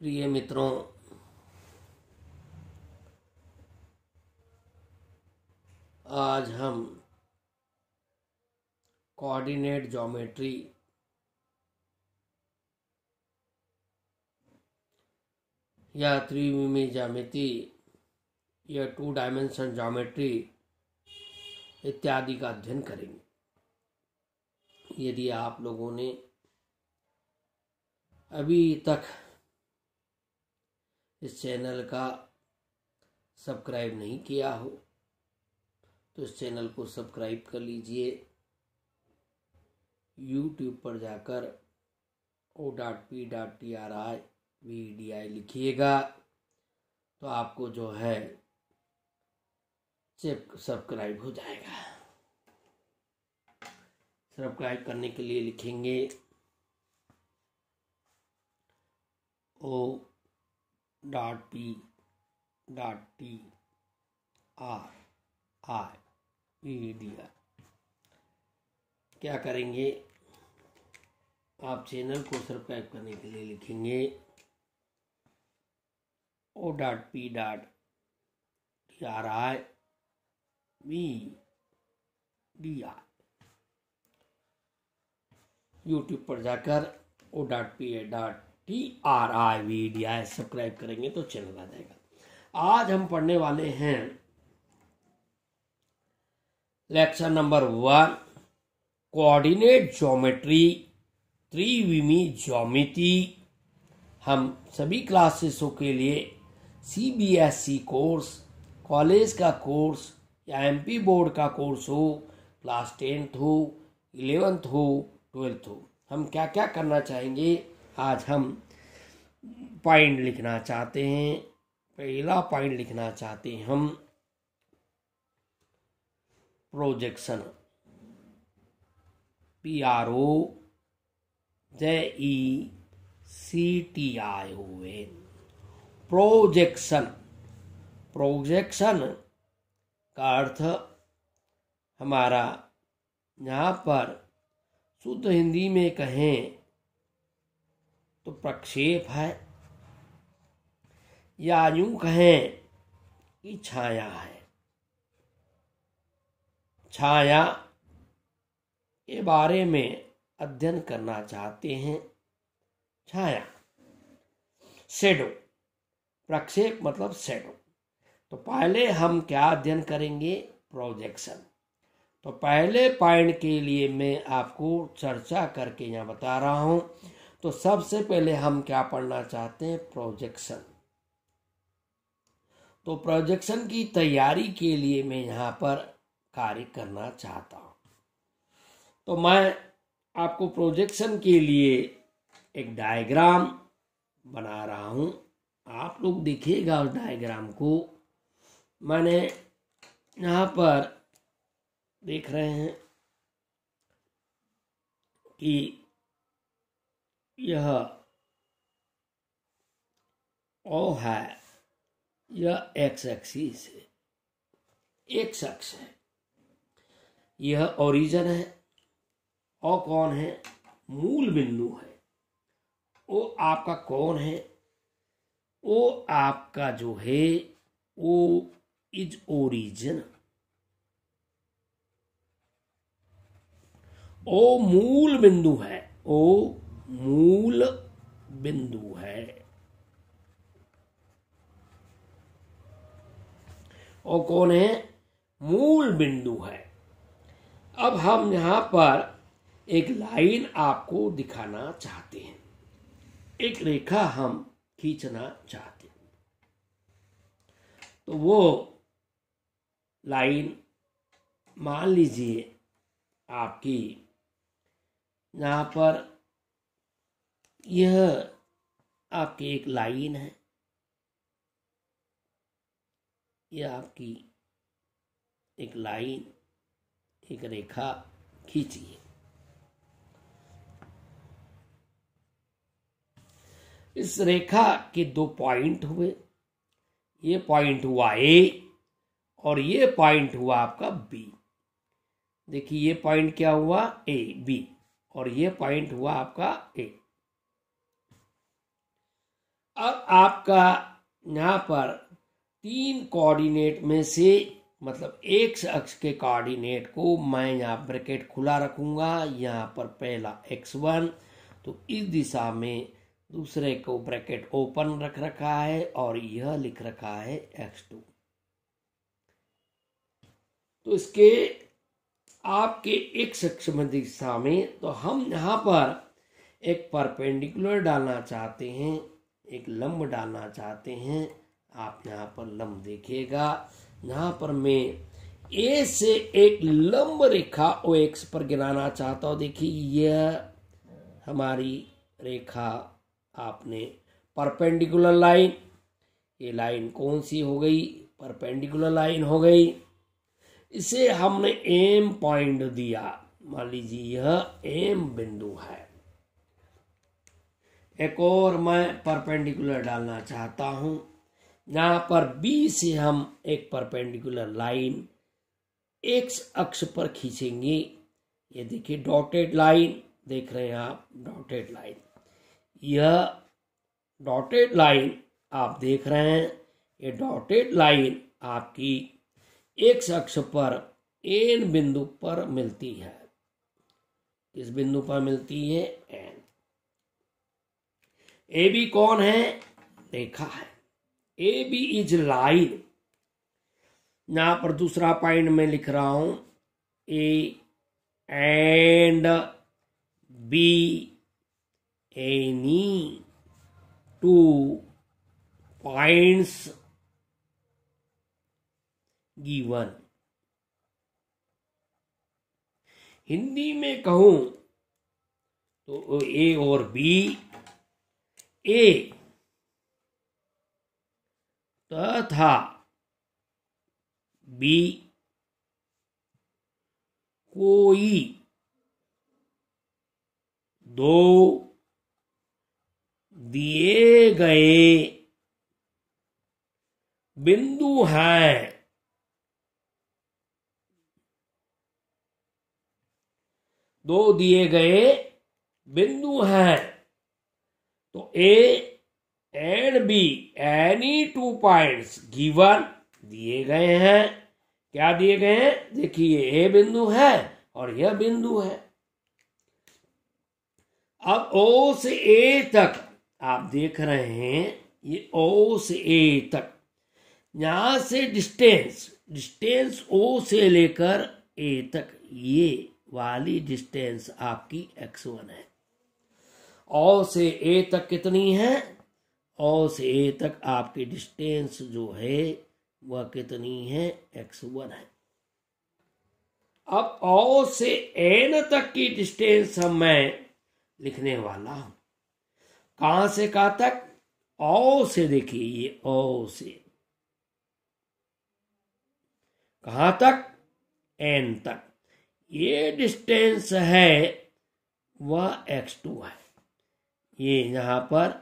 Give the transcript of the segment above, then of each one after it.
प्रिय मित्रों आज हम कोऑर्डिनेट ज्योमेट्री या त्रिविमी ज्यामिति या टू डायमेंशन ज्योमेट्री इत्यादि का अध्ययन करेंगे यदि आप लोगों ने अभी तक इस चैनल का सब्सक्राइब नहीं किया हो तो इस चैनल को सब्सक्राइब कर लीजिए यूट्यूब पर जाकर O dot P dot T R I V D I लिखिएगा तो आपको जो है सब्सक्राइब हो जाएगा सब्सक्राइब करने के लिए लिखेंगे O dot P dot T R i V D R क्या करेंगे आप चैनल को सब्सक्राइब करने के लिए लिखेंगे O dot P dot T R I V D R YouTube पर जाकर O dot P dot T R I V D I subscribe करेंगे तो चैनल आ जाएगा आज हम पढ़ने वाले हैं lecture number one coordinate geometry त्रिविमी ज्योमिति हम सभी क्लासेसों के लिए C B S E course college का कोर्स या एमपी बोर्ड का कोर्स हो क्लास टेंथ हो इलेवेंथ हो ट्वेल्थ हो हम क्या क्या करना चाहेंगे आज हम पॉइंट लिखना चाहते हैं पहला पॉइंट लिखना चाहते हैं हम projection P R O J E C T I O N projection projection का अर्थ हमारा यहाँ पर शुद्ध हिंदी में कहें तो प्रक्षेप है या यूं कहें कि छाया है छाया के बारे में अध्ययन करना चाहते हैं छाया शेडो प्रक्षेप मतलब शेडो तो पहले हम क्या अध्ययन करेंगे प्रोजेक्शन तो पहले पॉइंट के लिए मैं आपको चर्चा करके यहाँ बता रहा हूँ तो सबसे पहले हम क्या पढ़ना चाहते हैं प्रोजेक्शन तो प्रोजेक्शन की तैयारी के लिए मैं यहाँ पर कार्य करना चाहता हूँ तो मैं आपको प्रोजेक्शन के लिए एक डायग्राम बना रहा हूँ आप लोग देखिएगा उस डायग्राम को मैंने यहाँ पर देख रहे हैं कि यह ओ है यह एक्स एक्सिस है एक शख्स है यह ओरिजन है ओ कौन है मूल बिंदु है वो आपका कौन है वो आपका जो है वो इज ओरिजन ओ मूल बिंदु है ओ मूल बिंदु है और कौन है मूल बिंदु है अब हम यहां पर एक लाइन आपको दिखाना चाहते हैं एक रेखा हम खींचना चाहते हैं तो वो लाइन मान लीजिए आपकी यहां पर यह आपकी एक लाइन है यह आपकी एक लाइन एक रेखा खींचिए इस रेखा के दो पॉइंट हुए ये पॉइंट हुआ ए और ये पॉइंट हुआ आपका बी देखिए ये पॉइंट क्या हुआ ए बी और ये पॉइंट हुआ आपका ए अब आपका यहाँ पर तीन कोऑर्डिनेट में से मतलब एक अक्ष के कोऑर्डिनेट को मैं यहाँ ब्रैकेट खुला रखूँगा यहाँ पर पहला एक्स वन तो इस दिशा में दूसरे को ब्रैकेट ओपन रख रखा है और यह लिख रखा है एक्स टू तो इसके आपके एक अक्ष में दिशा में तो हम यहाँ पर एक परपेंडिकुलर डालना चाहते हैं एक लम्ब डालना चाहते हैं आप यहाँ पर लम्ब देखिएगा यहाँ पर मैं ए से एक लंब रेखा ओ एक्स पर गिराना चाहता हूँ देखिए यह हमारी रेखा आपने परपेंडिकुलर लाइन ये लाइन कौन सी हो गई परपेंडिकुलर लाइन हो गई इसे हमने एम पॉइंट दिया मान लीजिए यह एम बिंदु है एक और मैं परपेंडिकुलर डालना चाहता हूँ यहां पर बी से हम एक परपेंडिकुलर लाइन X अक्ष पर खींचेंगे ये देखिए डॉटेड लाइन देख रहे हैं आप डॉटेड लाइन यह डॉटेड लाइन आप देख रहे हैं ये डॉटेड लाइन आपकी एक अक्ष पर एन बिंदु पर मिलती है किस बिंदु पर मिलती है एन ए बी कौन है देखा है ए बी इज लाइन यहां पर दूसरा पॉइंट में लिख रहा हूं A and B any two points given Hindi में कहूं तो ए और बी ए तथा बी कोई दो दिए गए बिंदु हैं दो दिए गए बिंदु हैं तो A and B any two points given दिए गए हैं क्या दिए गए हैं देखिए ए बिंदु है और यह बिंदु है अब ओ से ए तक आप देख रहे हैं ये ओ से ए तक यहां से डिस्टेंस डिस्टेंस ओ से लेकर ए तक ये वाली डिस्टेंस आपकी एक्स वन है ओ से ए तक कितनी है ओ से ए तक आपकी डिस्टेंस जो है वह कितनी है एक्स वन है अब ओ से एन तक की डिस्टेंस हम मैं लिखने वाला हूं कहा से कहा तक ओ से देखिए ये ओ से कहां तक एन तक ये डिस्टेंस है वह एक्स टू है ये यहाँ पर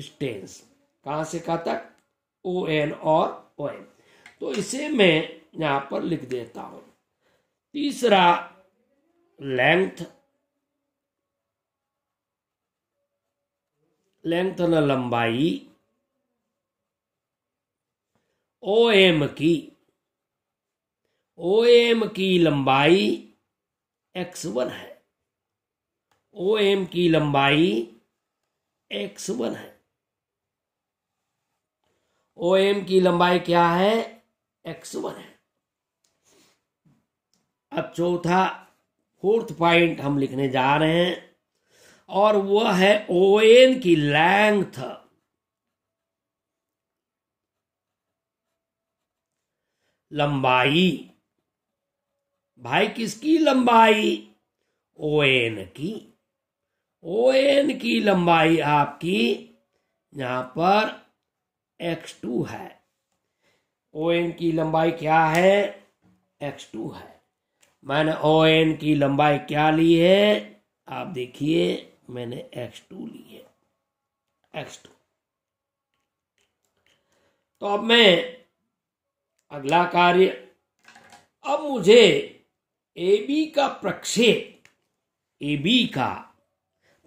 स्टेंस कहा से कहा तक ओ एन और ओ एन तो इसे मैं यहाँ पर लिख देता हूं तीसरा लेंथ लेंथ न लंबाई ओ एम की ओ एम की लंबाई एक्स वन है ओ एम की लंबाई एक्स वन है ओ एम की लंबाई क्या है एक्स वन है अब चौथा फोर्थ पॉइंट हम लिखने जा रहे हैं और वह है ओ एन की लेंथ लंबाई भाई किसकी लंबाई ओ एन की ओ एन की लंबाई आपकी यहां पर एक्स टू है ओ एन की लंबाई क्या है एक्स टू है मैंने ओ एन की लंबाई क्या ली है आप देखिए मैंने एक्स टू ली है एक्स टू तो अब मैं अगला कार्य अब मुझे ए बी का प्रक्षेप ए बी का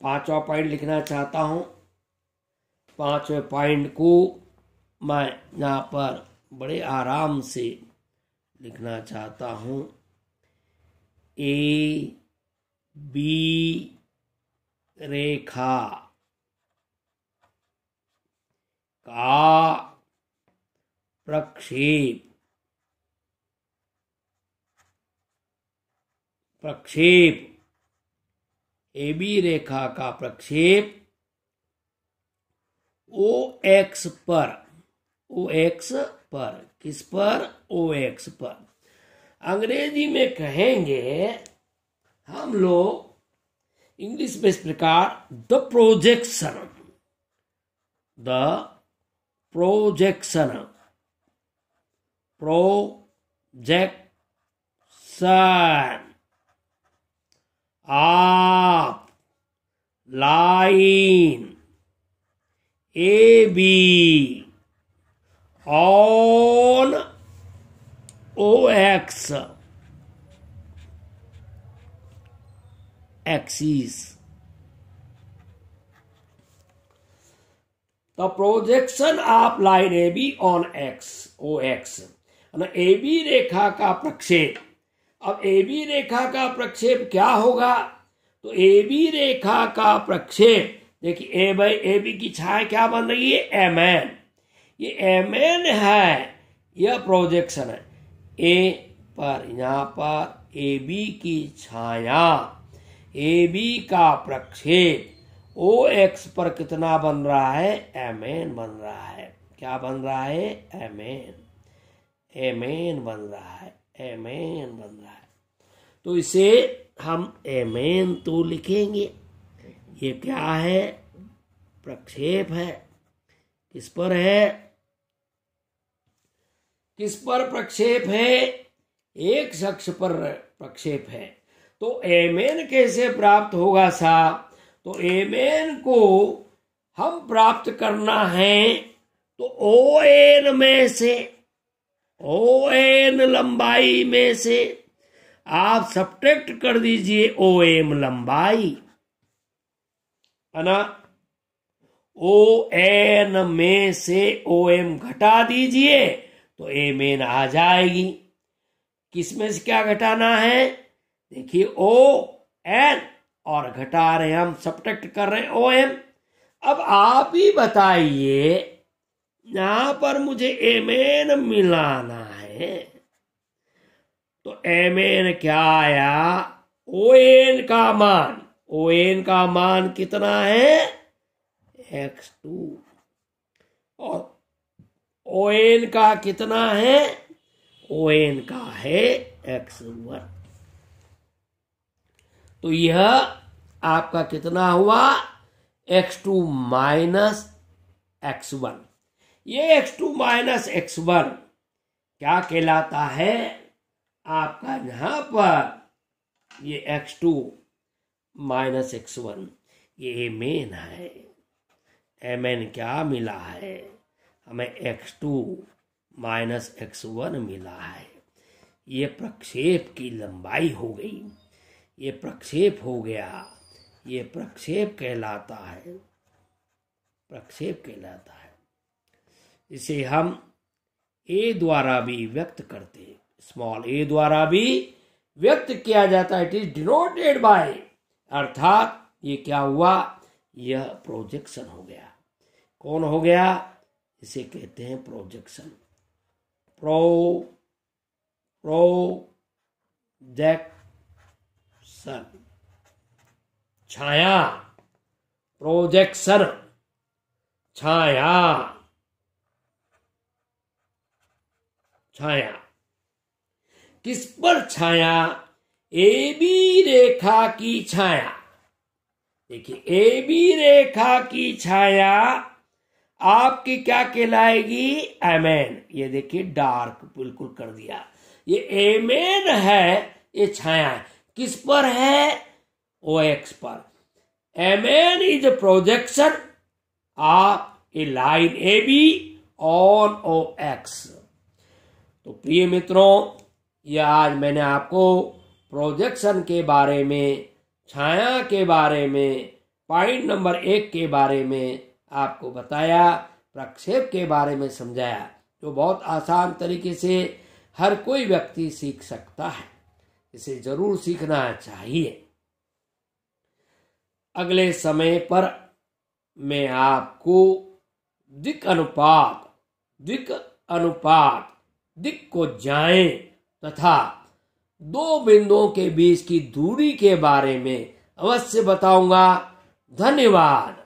पांचवा पॉइंट लिखना चाहता हूँ पांचवें पॉइंट को मैं यहाँ पर बड़े आराम से लिखना चाहता हूँ ए बी रेखा का प्रक्षेप प्रक्षेप एबी रेखा का प्रक्षेप ओ एक्स पर ओ एक्स पर किस पर ओ एक्स पर अंग्रेजी में कहेंगे हम लोग इंग्लिश में इस प्रकार the projection the projection projection आप line A B on O X axis the projection of line A B on X O X A B रेखा का प्रक्षेप अब ए बी रेखा का प्रक्षेप क्या होगा तो ए बी रेखा का प्रक्षेप देखिए ए बाई ए बी की छाया क्या बन रही है एम एन ये एम एन है यह प्रोजेक्शन है ए पर यहाँ पर ए बी की छाया ए बी का प्रक्षेप ओ एक्स पर कितना बन रहा है एम एन बन रहा है क्या बन रहा है एम एन एम एन बन रहा है एमेन बन रहा है तो इसे हम एमेन तो लिखेंगे ये क्या है प्रक्षेप है किस पर है किस पर प्रक्षेप है एक शख्स पर प्रक्षेप है तो एमेन कैसे प्राप्त होगा सा तो एमेन को हम प्राप्त करना है तो ओ एन में से ओ एन लंबाई में से आप सब्ट्रैक्ट कर दीजिए ओ एम लंबाई है ना ओ एन में से ओ एम घटा दीजिए तो एम एन आ जाएगी किसमें से क्या घटाना है देखिए ओ एन और घटा रहे हम सब्ट्रैक्ट कर रहे हैं ओ एम अब आप ही बताइए यहां पर मुझे एमेन मिलाना है तो एमेन क्या आया ओ एन का मान ओ एन का मान कितना है एक्स टू और ओ एन का कितना है ओ एन का है एक्स वन तो यह आपका कितना हुआ X two minus X one ये X two minus X one क्या कहलाता है आपका यहाँ पर ये X two minus X one ये एम एन है एम एन क्या मिला है हमें X two minus X one मिला है ये प्रक्षेप की लंबाई हो गई ये प्रक्षेप हो गया ये प्रक्षेप कहलाता है प्रक्षेप कहलाता है इसे हम ए द्वारा भी व्यक्त करते हैं स्मॉल ए द्वारा भी व्यक्त किया जाता है इट इज डिनोटेड बाय अर्थात ये क्या हुआ यह प्रोजेक्शन हो गया कौन हो गया इसे कहते हैं प्रोजेक्शन प्रो प्रोजेक्शन छाया प्रोजेक्शन छाया छाया किस पर छाया ए बी रेखा की छाया देखिए ए बी रेखा की छाया आपकी क्या कहलाएगी एमेन ये देखिए डार्क बिल्कुल कर दिया ये एमेन है ये छाया है किस पर है ओ एक्स पर एमेन इज ए प्रोजेक्शन आप a line A B on O X तो प्रिय मित्रों ये आज मैंने आपको प्रोजेक्शन के बारे में छाया के बारे में पॉइंट नंबर एक के बारे में आपको बताया प्रक्षेप के बारे में समझाया जो बहुत आसान तरीके से हर कोई व्यक्ति सीख सकता है इसे जरूर सीखना चाहिए अगले समय पर मैं आपको दिक अनुपात दिक अनुपात दिक को जाएं तथा दो बिंदुओं के बीच की दूरी के बारे में अवश्य बताऊंगा धन्यवाद